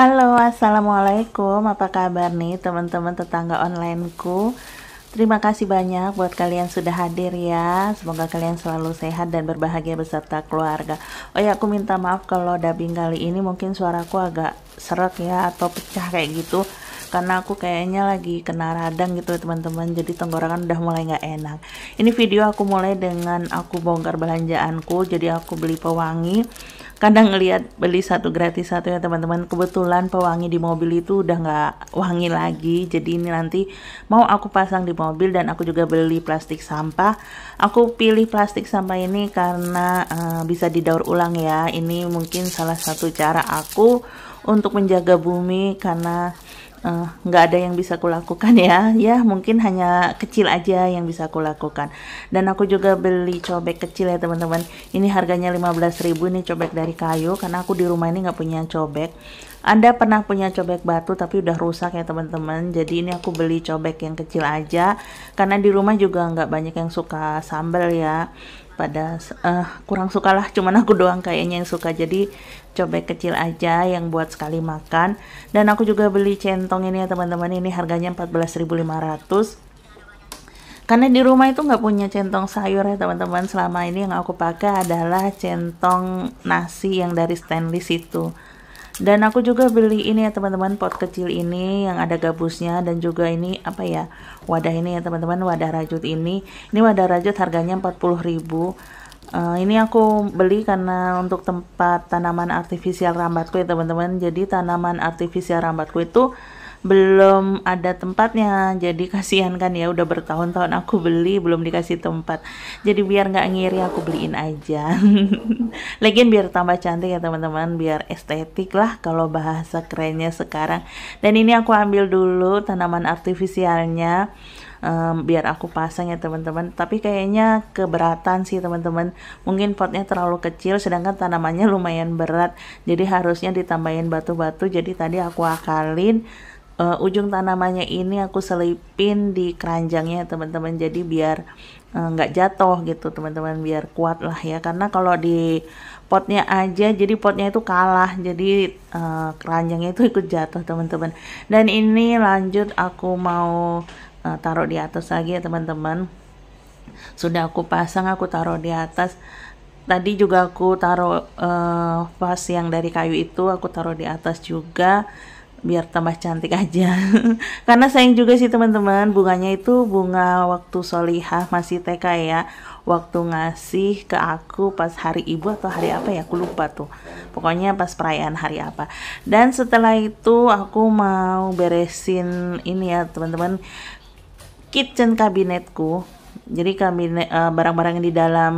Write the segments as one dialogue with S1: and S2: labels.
S1: Halo, assalamualaikum. Apa kabar nih, teman-teman tetangga onlineku? Terima kasih banyak buat kalian sudah hadir ya. Semoga kalian selalu sehat dan berbahagia beserta keluarga. Oh ya, aku minta maaf kalau dubbing kali ini mungkin suaraku agak serak ya atau pecah kayak gitu karena aku kayaknya lagi kena radang gitu teman-teman jadi tenggorokan udah mulai nggak enak ini video aku mulai dengan aku bongkar belanjaanku jadi aku beli pewangi kadang ngelihat beli satu gratis satu ya teman-teman kebetulan pewangi di mobil itu udah nggak wangi lagi jadi ini nanti mau aku pasang di mobil dan aku juga beli plastik sampah aku pilih plastik sampah ini karena uh, bisa didaur ulang ya ini mungkin salah satu cara aku untuk menjaga bumi karena Eh, nggak uh, ada yang bisa kulakukan ya ya mungkin hanya kecil aja yang bisa kulakukan dan aku juga beli cobek kecil ya teman-teman ini harganya 15.000 ini cobek dari kayu karena aku di rumah ini nggak punya cobek anda pernah punya cobek batu tapi udah rusak ya teman-teman jadi ini aku beli cobek yang kecil aja karena di rumah juga nggak banyak yang suka sambal ya pada uh, kurang sukalah cuman aku doang kayaknya yang suka jadi cobek kecil aja yang buat sekali makan dan aku juga beli centong ini ya teman-teman ini harganya 14.500 karena di rumah itu nggak punya centong sayur ya teman-teman selama ini yang aku pakai adalah centong nasi yang dari stainless itu dan aku juga beli ini ya teman-teman pot kecil ini yang ada gabusnya dan juga ini apa ya wadah ini ya teman-teman wadah rajut ini ini wadah rajut harganya 40000 ribu uh, ini aku beli karena untuk tempat tanaman artifisial rambatku ya teman-teman jadi tanaman artifisial rambatku itu belum ada tempatnya jadi kasihan kan ya udah bertahun-tahun aku beli belum dikasih tempat jadi biar nggak ngiri aku beliin aja lagian biar tambah cantik ya teman-teman biar estetik lah kalau bahasa kerennya sekarang dan ini aku ambil dulu tanaman artifisialnya um, biar aku pasang ya teman-teman tapi kayaknya keberatan sih teman-teman mungkin potnya terlalu kecil sedangkan tanamannya lumayan berat jadi harusnya ditambahin batu-batu jadi tadi aku akalin uh, ujung tanamannya ini aku selipin di keranjangnya teman-teman jadi biar eh, nggak uh, jatuh gitu teman-teman biar kuat lah ya karena kalau di potnya aja jadi potnya itu kalah jadi uh, keranjangnya itu ikut jatuh teman-teman dan ini lanjut aku mau uh, taruh di atas lagi ya teman-teman sudah aku pasang aku taruh di atas tadi juga aku taruh uh, vas yang dari kayu itu aku taruh di atas juga biar tambah cantik aja karena sayang juga sih teman-teman bunganya itu bunga waktu solihah masih TK ya waktu ngasih ke aku pas hari ibu atau hari apa ya aku lupa tuh pokoknya pas perayaan hari apa dan setelah itu aku mau beresin ini ya teman-teman kitchen kabinetku jadi kabinet eh, barang-barang uh, di dalam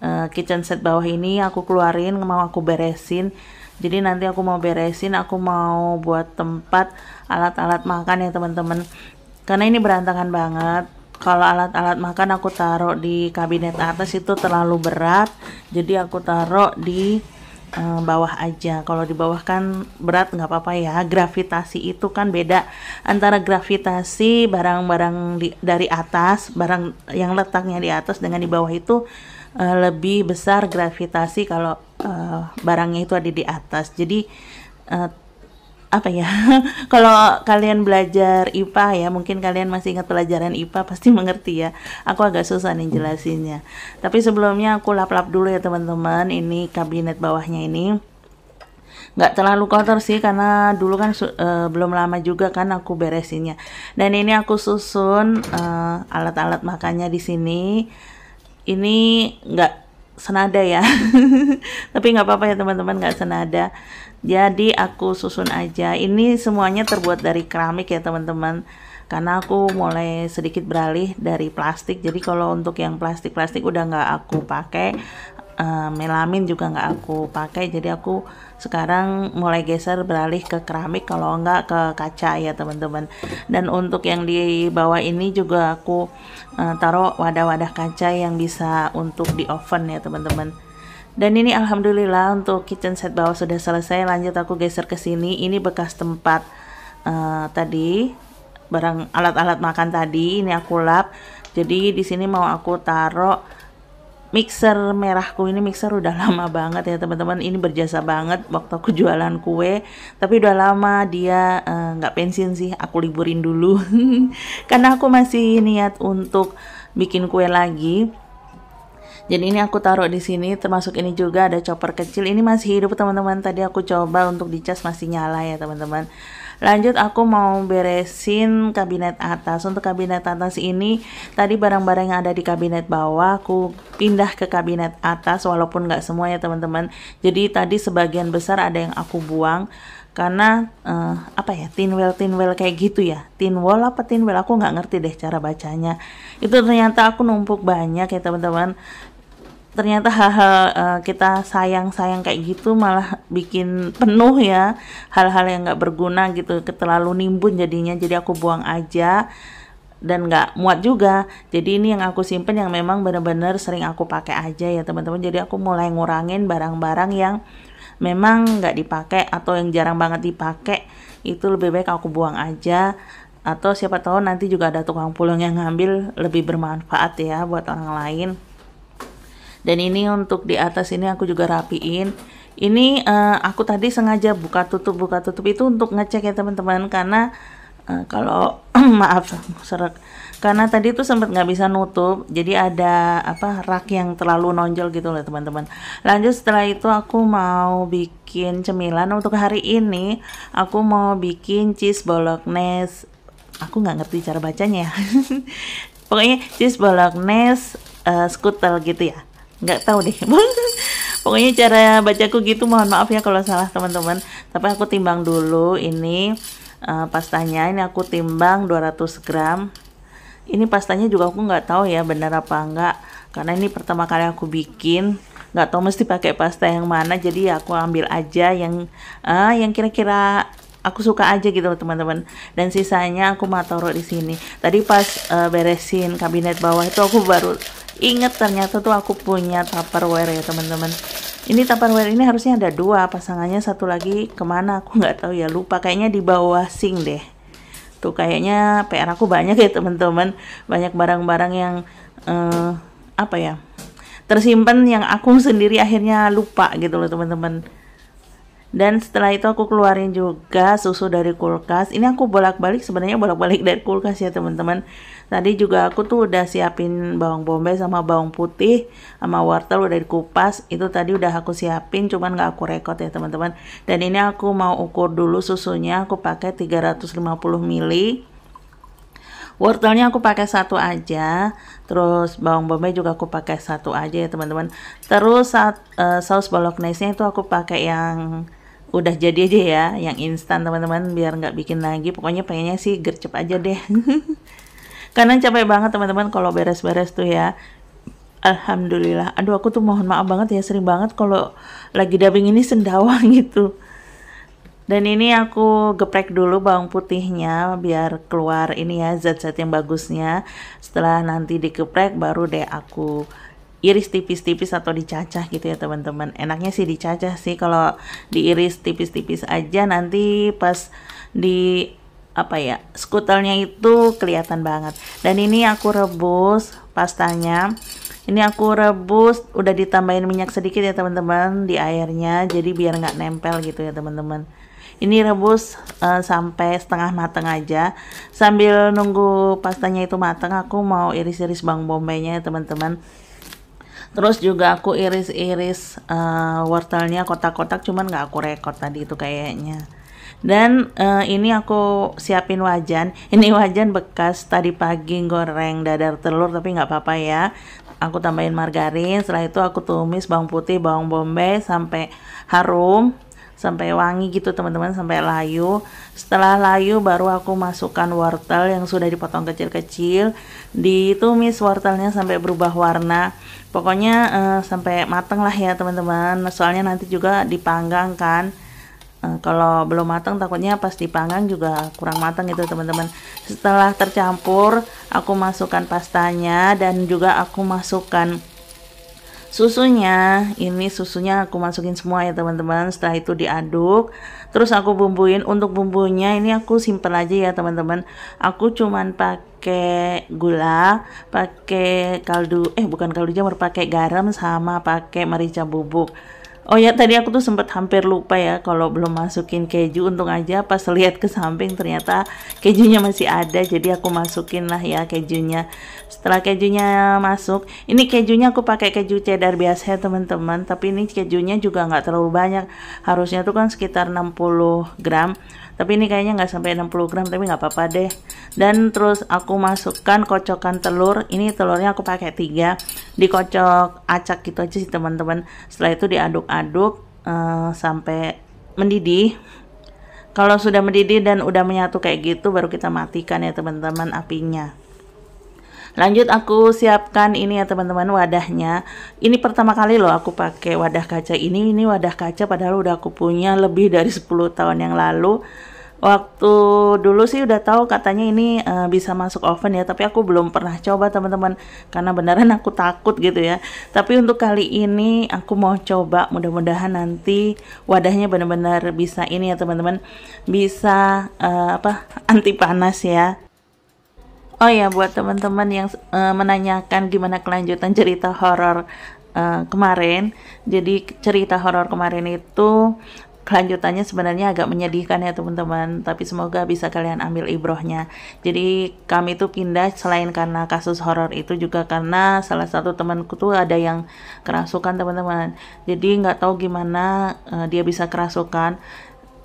S1: uh, kitchen set bawah ini aku keluarin mau aku beresin jadi nanti aku mau beresin aku mau buat tempat alat-alat makan ya teman-teman karena ini berantakan banget kalau alat-alat makan aku taruh di kabinet atas itu terlalu berat jadi aku taruh di eh, bawah aja kalau di bawah kan berat nggak apa-apa ya gravitasi itu kan beda antara gravitasi barang-barang dari atas barang yang letaknya di atas dengan di bawah itu uh, lebih besar gravitasi kalau uh, barangnya itu ada di atas. Jadi uh, apa ya? kalau kalian belajar IPA ya, mungkin kalian masih ingat pelajaran IPA pasti mengerti ya. Aku agak susah nih jelasinnya. Tapi sebelumnya aku lap-lap dulu ya teman-teman. Ini kabinet bawahnya ini nggak terlalu kotor sih karena dulu kan uh, belum lama juga kan aku beresinnya dan ini aku susun alat-alat uh, makannya di sini ini nggak senada ya tapi nggak apa-apa ya teman-teman nggak senada jadi aku susun aja ini semuanya terbuat dari keramik ya teman-teman karena aku mulai sedikit beralih dari plastik jadi kalau untuk yang plastik-plastik udah nggak aku pakai Eh, melamin juga nggak aku pakai jadi aku sekarang mulai geser beralih ke keramik kalau nggak ke kaca ya teman-teman dan untuk yang di bawah ini juga aku uh, taruh wadah-wadah kaca yang bisa untuk di oven ya teman-teman dan ini alhamdulillah untuk kitchen set bawah sudah selesai lanjut aku geser ke sini ini bekas tempat uh, tadi barang alat-alat makan tadi ini aku lap jadi di sini mau aku taruh mixer merahku ini mixer udah lama banget ya teman-teman ini berjasa banget waktu aku jualan kue tapi udah lama dia eh, nggak uh, pensiun sih aku liburin dulu karena aku masih niat untuk bikin kue lagi jadi ini aku taruh di sini termasuk ini juga ada chopper kecil. Ini masih hidup teman-teman. Tadi aku coba untuk dicas masih nyala ya teman-teman. Lanjut aku mau beresin kabinet atas. Untuk kabinet atas ini tadi barang-barang yang ada di kabinet bawah aku pindah ke kabinet atas walaupun nggak semua ya teman-teman. Jadi tadi sebagian besar ada yang aku buang karena uh, apa ya tin well tin well kayak gitu ya tin wall apa tin well aku nggak ngerti deh cara bacanya itu ternyata aku numpuk banyak ya teman-teman ternyata hal-hal uh, kita sayang-sayang kayak gitu malah bikin penuh ya hal-hal yang nggak berguna gitu terlalu nimbun jadinya jadi aku buang aja dan nggak muat juga jadi ini yang aku simpen yang memang bener-bener sering aku pakai aja ya teman-teman jadi aku mulai ngurangin barang-barang yang memang nggak dipakai atau yang jarang banget dipakai itu lebih baik aku buang aja atau siapa tahu nanti juga ada tukang pulung yang ngambil lebih bermanfaat ya buat orang lain dan ini untuk di atas ini aku juga rapiin ini uh, aku tadi sengaja buka tutup buka tutup itu untuk ngecek ya teman-teman karena uh, kalau maaf serak karena tadi itu sempat nggak bisa nutup jadi ada apa rak yang terlalu nonjol gitu loh teman-teman lanjut setelah itu aku mau bikin cemilan untuk hari ini aku mau bikin cheese bolognese aku nggak ngerti cara bacanya ya pokoknya cheese bolognese uh, skutel gitu ya nggak tahu deh pokoknya cara bacaku gitu mohon maaf ya kalau salah teman-teman tapi aku timbang dulu ini uh, pastanya ini aku timbang 200 gram ini pastanya juga aku nggak tahu ya benar apa enggak karena ini pertama kali aku bikin nggak tahu mesti pakai pasta yang mana jadi ya aku ambil aja yang uh, yang kira-kira aku suka aja gitu teman-teman dan sisanya aku mau taruh di sini tadi pas uh, beresin kabinet bawah itu aku baru inget ternyata tuh aku punya tupperware ya teman-teman ini tupperware ini harusnya ada dua pasangannya satu lagi kemana aku nggak tahu ya lupa kayaknya di bawah sing deh tuh kayaknya PR aku banyak ya teman-teman banyak barang-barang yang uh, apa ya tersimpan yang aku sendiri akhirnya lupa gitu loh teman-teman dan setelah itu aku keluarin juga susu dari kulkas ini aku bolak-balik sebenarnya bolak-balik dari kulkas ya teman-teman tadi juga aku tuh udah siapin bawang bombay sama bawang putih sama wortel udah dikupas itu tadi udah aku siapin cuman gak aku rekod ya teman-teman dan ini aku mau ukur dulu susunya aku pakai 350 ml wortelnya aku pakai satu aja terus bawang bombay juga aku pakai satu aja ya teman-teman terus saat, uh, saus bolognese itu aku pakai yang udah jadi aja ya yang instan teman-teman biar nggak bikin lagi pokoknya pengennya sih gercep aja deh karena capek banget teman-teman kalau beres-beres tuh ya Alhamdulillah aduh aku tuh mohon maaf banget ya sering banget kalau lagi dubbing ini sendawa gitu dan ini aku geprek dulu bawang putihnya biar keluar ini ya zat-zat yang bagusnya setelah nanti digeprek baru deh aku iris tipis-tipis atau dicacah gitu ya teman-teman enaknya sih dicacah sih kalau diiris tipis-tipis aja nanti pas di apa ya skutelnya itu kelihatan banget dan ini aku rebus pastanya ini aku rebus udah ditambahin minyak sedikit ya teman-teman di airnya jadi biar nggak nempel gitu ya teman-teman ini rebus uh, sampai setengah matang aja sambil nunggu pastanya itu matang, aku mau iris-iris bawang bombaynya ya teman-teman terus juga aku iris-iris uh, wortelnya kotak-kotak cuman nggak aku rekod tadi itu kayaknya dan uh, ini aku siapin wajan ini wajan bekas tadi pagi goreng dadar telur tapi nggak apa-apa ya aku tambahin margarin setelah itu aku tumis bawang putih bawang bombay sampai harum sampai wangi gitu teman-teman sampai layu setelah layu baru aku masukkan wortel yang sudah dipotong kecil-kecil ditumis wortelnya sampai berubah warna pokoknya uh, sampai mateng lah ya teman-teman soalnya nanti juga dipanggang kan uh, kalau belum mateng takutnya pas dipanggang juga kurang mateng gitu teman-teman setelah tercampur aku masukkan pastanya dan juga aku masukkan susunya ini susunya aku masukin semua ya teman-teman setelah itu diaduk terus aku bumbuin untuk bumbunya ini aku simple aja ya teman-teman aku cuman pakai gula pakai kaldu eh bukan kaldu jamur pakai garam sama pakai merica bubuk Oh ya tadi aku tuh sempat hampir lupa ya kalau belum masukin keju untung aja pas lihat ke samping ternyata kejunya masih ada jadi aku masukin lah ya kejunya setelah kejunya masuk ini kejunya aku pakai keju cheddar biasa ya teman-teman tapi ini kejunya juga nggak terlalu banyak harusnya tuh kan sekitar 60 gram tapi ini kayaknya nggak sampai 60 gram tapi nggak apa-apa deh dan terus aku masukkan kocokan telur ini telurnya aku pakai tiga dikocok acak gitu aja sih teman-teman setelah itu diaduk-aduk uh, sampai mendidih kalau sudah mendidih dan udah menyatu kayak gitu baru kita matikan ya teman-teman apinya lanjut aku siapkan ini ya teman-teman wadahnya ini pertama kali loh aku pakai wadah kaca ini ini wadah kaca padahal udah aku punya lebih dari 10 tahun yang lalu waktu dulu sih udah tahu katanya ini uh, bisa masuk oven ya tapi aku belum pernah coba teman-teman karena beneran aku takut gitu ya tapi untuk kali ini aku mau coba mudah-mudahan nanti wadahnya bener-bener bisa ini ya teman-teman bisa uh, apa anti panas ya Oh ya buat teman-teman yang uh, menanyakan gimana kelanjutan cerita horor Uh, kemarin. Jadi cerita horor kemarin itu kelanjutannya sebenarnya agak menyedihkan ya teman-teman tapi semoga bisa kalian ambil ibrohnya jadi kami tuh pindah selain karena kasus horor itu juga karena salah satu temanku tuh ada yang kerasukan teman-teman jadi nggak tahu gimana uh, dia bisa kerasukan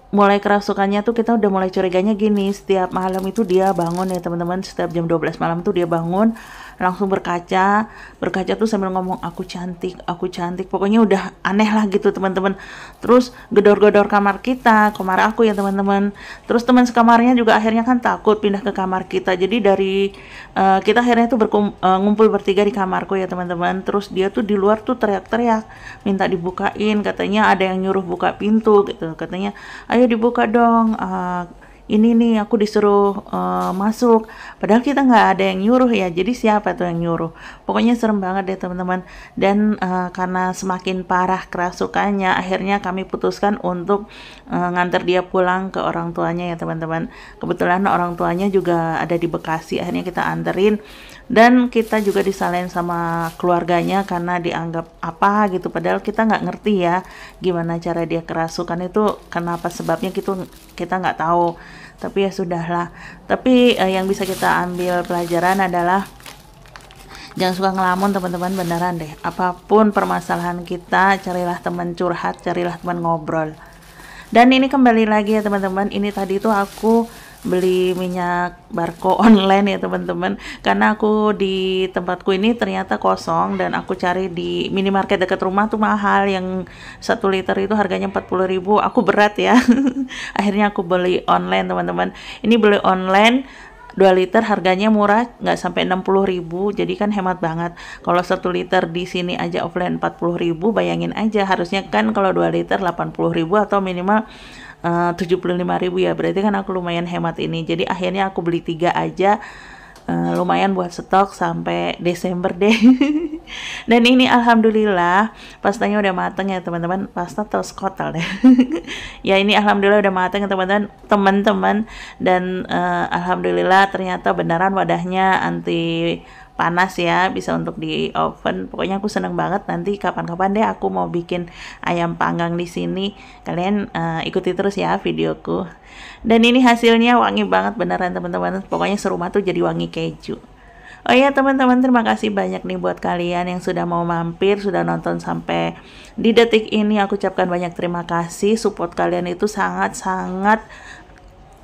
S1: mulai kerasukannya tuh kita udah mulai curiganya gini setiap malam itu dia bangun ya teman-teman setiap jam 12 malam tuh dia bangun langsung berkaca berkaca tuh sambil ngomong aku cantik aku cantik pokoknya udah aneh lah gitu teman-teman terus gedor-gedor kamar kita kamar aku ya teman-teman terus teman sekamarnya juga akhirnya kan takut pindah ke kamar kita jadi dari uh, kita akhirnya tuh berkum, uh, ngumpul bertiga di kamarku ya teman-teman terus dia tuh di luar tuh teriak-teriak minta dibukain katanya ada yang nyuruh buka pintu gitu katanya ayo dibuka dong uh, ini nih aku disuruh uh, masuk padahal kita nggak ada yang nyuruh ya jadi siapa tuh yang nyuruh pokoknya serem banget deh teman-teman dan uh, karena semakin parah kerasukannya akhirnya kami putuskan untuk uh, nganter dia pulang ke orang tuanya ya teman-teman kebetulan orang tuanya juga ada di Bekasi akhirnya kita anterin dan kita juga disalahin sama keluarganya karena dianggap apa gitu padahal kita nggak ngerti ya gimana cara dia kerasukan itu kenapa sebabnya gitu kita nggak tahu tapi ya sudahlah tapi eh, yang bisa kita ambil pelajaran adalah jangan suka ngelamun teman-teman beneran deh apapun permasalahan kita carilah teman curhat carilah teman ngobrol dan ini kembali lagi ya teman-teman ini tadi itu aku beli minyak barco online ya teman-teman karena aku di tempatku ini ternyata kosong dan aku cari di minimarket dekat rumah tuh mahal yang satu liter itu harganya 40 ribu aku berat ya akhirnya aku beli online teman-teman ini beli online 2 liter harganya murah nggak sampai 60 ribu jadi kan hemat banget kalau 1 liter di sini aja offline 40 ribu bayangin aja harusnya kan kalau 2 liter 80 ribu atau minimal Eh, lima 75.000 ya berarti kan aku lumayan hemat ini jadi akhirnya aku beli tiga aja uh, lumayan buat stok sampai Desember deh. Dan ini alhamdulillah pastanya udah mateng ya teman-teman. Pasta terus kotel deh. ya ini alhamdulillah udah mateng ya teman-teman. Teman-teman dan uh, alhamdulillah ternyata beneran wadahnya anti panas ya bisa untuk di oven pokoknya aku seneng banget nanti kapan-kapan deh aku mau bikin ayam panggang di sini kalian uh, ikuti terus ya videoku dan ini hasilnya wangi banget beneran teman-teman pokoknya serumah tuh jadi wangi keju Oh iya teman-teman terima kasih banyak nih buat kalian yang sudah mau mampir, sudah nonton sampai di detik ini aku ucapkan banyak terima kasih. Support kalian itu sangat-sangat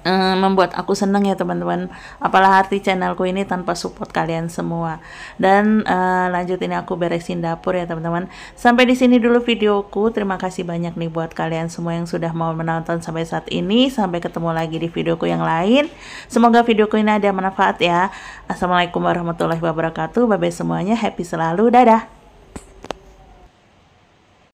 S1: uh, membuat aku seneng ya teman-teman apalah arti channelku ini tanpa support kalian semua dan uh, eh, lanjut ini ya, aku beresin dapur ya teman-teman sampai di sini dulu videoku terima kasih banyak nih buat kalian semua yang sudah mau menonton sampai saat ini sampai ketemu lagi di videoku yang lain semoga videoku ini ada manfaat ya assalamualaikum warahmatullahi wabarakatuh bye bye semuanya happy selalu dadah